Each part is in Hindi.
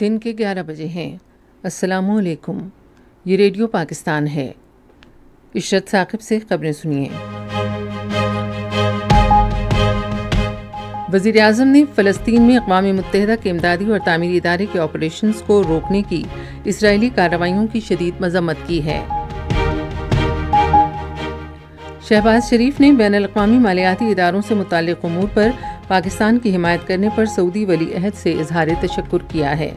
दिन के 11 बजे हैं असलकुम ये रेडियो पाकिस्तान है इशरत साकिब से खबरें सुनिए वज़ी अजम ने फ़लस्तीन में अकवा मुतहदा के इमदादी और तामीरी इदारे के ऑपरेशन को रोकने की इसराइली कार्रवाईों की शदीद मजम्मत की है शहबाज शरीफ ने बैन अवी मालियाती इदारों से मुतल अमूर पर पाकिस्तान की हिमायत करने पर सऊदी वली अहद से इजहार तशक्र किया है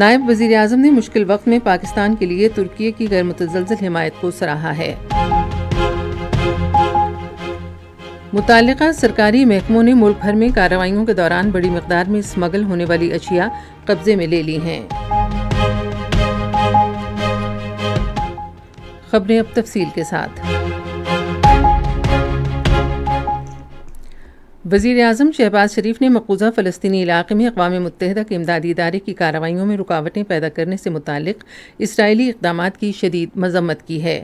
नायब वजी अजम ने मुश्किल वक्त में पाकिस्तान के लिए तुर्की की गैर मुतजल हिमायत को सराहा है मुतल सरकारी महकमों ने मुल्क भर में कार्रवाईों के दौरान बड़ी मकदार में स्मगल होने वाली अशिया कब्जे में ले ली हैं खबरें अब तफसील के साथ वजीर अजम शहबाज शरीफ ने मकूज़ा फ़लस्तनी इलाके में अकवा मुतहद के इमदादी इदारे की कार्रवाइयों में रुकावटें पैदा करने से मुतल इसराइली इकदाम की शदीद मजम्मत की है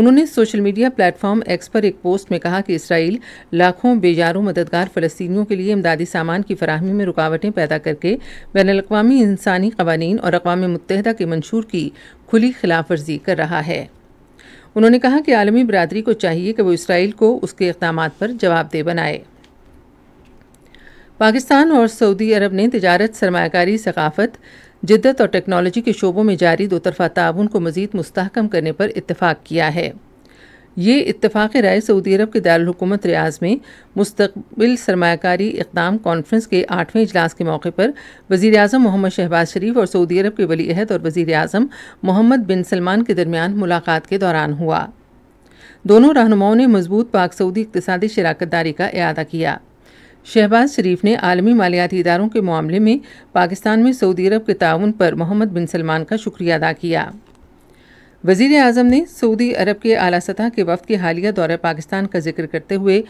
उन्होंने सोशल मीडिया प्लेटफॉर्म एक्स पर एक पोस्ट में कहा कि इसराइल लाखों बेजारों मददगार फ़लस्तियों के लिए इमदादी सामान की फराहमी में रुकावटें पैदा करके बैन अवी इंसानी कवानीन और अकवा मुतहद के मंशूर की खुली खिलाफ वर्जी कर रहा है उन्होंने कहा कि आलमी बरदरी को चाहिए कि वह इसराइल को उसके इकदाम पर जवाबदेह बनाए पाकिस्तान और सऊदी अरब ने तजारत सरमाकारी सकाफत जिद्दत और टेक्नोलॉजी के शोबों में जारी दोतरफा ताउन को मजीद मुस्तकम करने पर इतफ़ाक़ किया है ये इतफ़ाक़ राय सऊदी अरब के दारकूमत रियाज में मुस्तबिल सरमाकारी इकदाम कॉन्फ्रेंस के आठवें इजलास के मौके पर वज़ी अजम मोहम्मद शहबाज शरीफ और सऊदी अरब के वली अहद और वज़ी अजम मोहम्मद बिन सलमान के दरमियान मुलाकात के दौरान हुआ दोनों रहनुमाओं ने मजबूत पाक सऊदी इकतदी शराकत दारी का अदा किया शहबाज शरीफ ने आलमी मालियाती इदारों के मामले में पाकिस्तान में सऊदी अरब के ताउन पर मोहम्मद बिन सलमान का शुक्रिया अदा किया वजीर अजम ने सऊदी अरब के अला सतह के वफद के हालिया दौरे पाकिस्तान का जिक्र करते हुए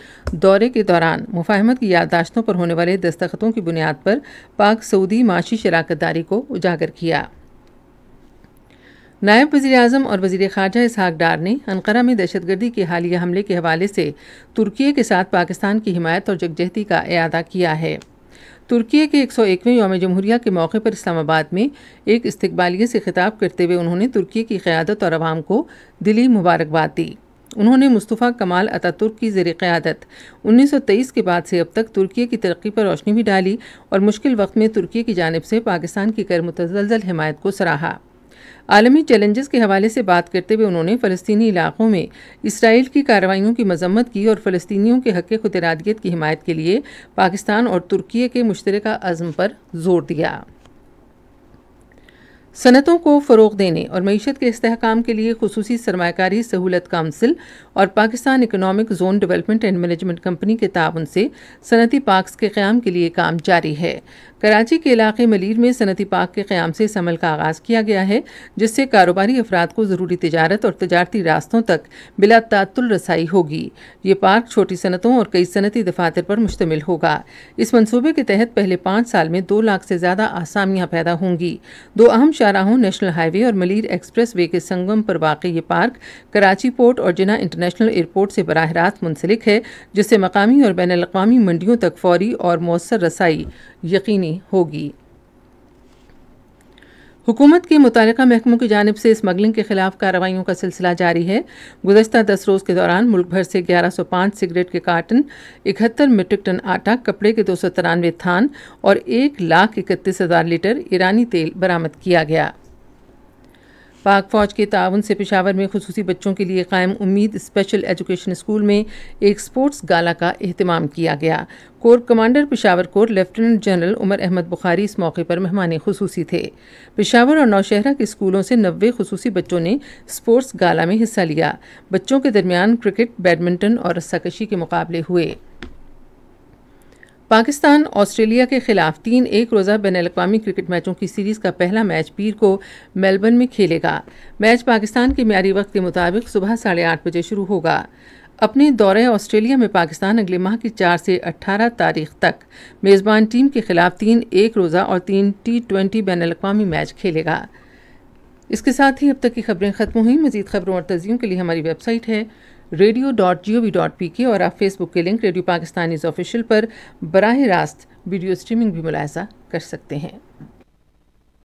दौरे के दौरान मुफाहमत की याददाश्तों पर होने वाले दस्तखतों की बुनियाद पर पाक सऊदी माशी शराकत दारी को उजागर किया नायब वजी अजम और वजी खारजा इसहाक डार ने अनकरा में दहशत गर्दी के हालिया हमले के हवाले से तुर्की के साथ पाकिस्तान की हिमायत और जगजहती का अदा किया है तुर्की के एक सौ एकवें योम जमहूरिया के मौके पर इस्लामाबाद में एक इस्तबालिये से खिताब करते हुए उन्होंने तुर्की की क़्यादत और आवाम को दिली मुबारकबाद दी उन्होंने मुस्तफ़ा कमाल अतातुर्क की ज़र क़्यादत 1923 के बाद से अब तक तुर्की की तरक्की पर रोशनी भी डाली और मुश्किल वक्त में तुर्की की जानब से पाकिस्तान की गैर मुतजल हिमायत को सराहा आलमी चैलेंजेस के हवाले से बात करते हुए उन्होंने फ़लस्तनी इलाक़ों में इसराइल की कार्रवाइयों की मजम्मत की और फ़लस्तियों के हक़ खुतरादियत की हिमायत के लिए पाकिस्तान और तुर्की के मुश्तर अज़म पर जोर दिया सनतों को फ़रोग देने और मीशत के इसकाम के लिए खसूस सरमाकारी सहूलत काउंसिल और Pakistan economic zone development and management company के ताउन से सनती पार्कस के क़्याम के लिए काम जारी है कराची के इलाके मलिर में सनती पार्क के क़्याम से इस अमल का आगाज़ किया गया है जिससे कारोबारी अफराद को ज़रूरी तजारत और तजारती रास्तों तक बिला तातुल रसाई होगी ये पार्क छोटी सनतों और कई सनती दफातर पर मुश्तमिल होगा इस मनसूबे के तहत पहले पाँच साल में दो लाख से ज़्यादा आसामियाँ पैदा होंगी दो अहम हूँ नेशनल हाईवे और मलिर एक्सप्रेस वे के संगम पर वाक़ ये पार्क कराची पोर्ट और जिना इंटरनेशनल एयरपोर्ट से बरह रास्त मुंसलिक है जिससे मकामी और बैन अवी मंडियों तक फौरी और मौसर रसाई यकीनी होगी हुकूमत के मुतल महकमों की जानब से स्मगलिंग के खिलाफ कार्रवाइयों का सिलसिला जारी है गुजशत दस रोज़ के दौरान मुल्क भर से ग्यारह सौ पाँच सिगरेट के कार्टन इकहत्तर मीट्रिक टन आटा कपड़े के दो सौ तिरानवे थान और एक लाख इकतीस हज़ार लीटर ईरानी तेल बरामद किया गया पाक फ़ौज के ताउन से पेशावर में खसूसी बच्चों के लिए कायम उम्मीद स्पेशल एजुकेशन स्कूल में एक स्पोर्ट्स गाला का अहतमाम किया गया core commander Peshawar core lieutenant general Umar Ahmed Bukhari इस मौके पर मेहमान खसूसी थे पेशावर और नौशहरा के स्कूलों से नबे खसूसी बच्चों ने स्पोर्ट्स गाला में हिस्सा लिया बच्चों के दरमियान क्रिकेट बैडमिंटन और रस्साकशी के मुकाबले हुए पाकिस्तान ऑस्ट्रेलिया के खिलाफ तीन एक रोज़ा बैन अवी क्रिकेट मैचों की सीरीज़ का पहला मैच पीर को मेलबर्न में खेलेगा मैच पाकिस्तान के मीरी वक्त के मुताबिक सुबह साढ़े आठ बजे शुरू होगा अपने दौरे ऑस्ट्रेलिया में पाकिस्तान अगले माह की चार से अट्ठारह तारीख तक मेज़बान टीम के खिलाफ तीन एक रोज़ा और तीन टी ट्वेंटी बैन अवी मैच खेलेगा इसके साथ ही अब तक की खबरें ख़त्म हुई मजीद खबरों और तजियों के लिए हमारी वेबसाइट है radio dot G O V dot P K और आप फेसबुक के link radio Pakistan Pakistanis official पर बरह रास्त वीडियो स्ट्रीमिंग भी मुलायजा कर सकते हैं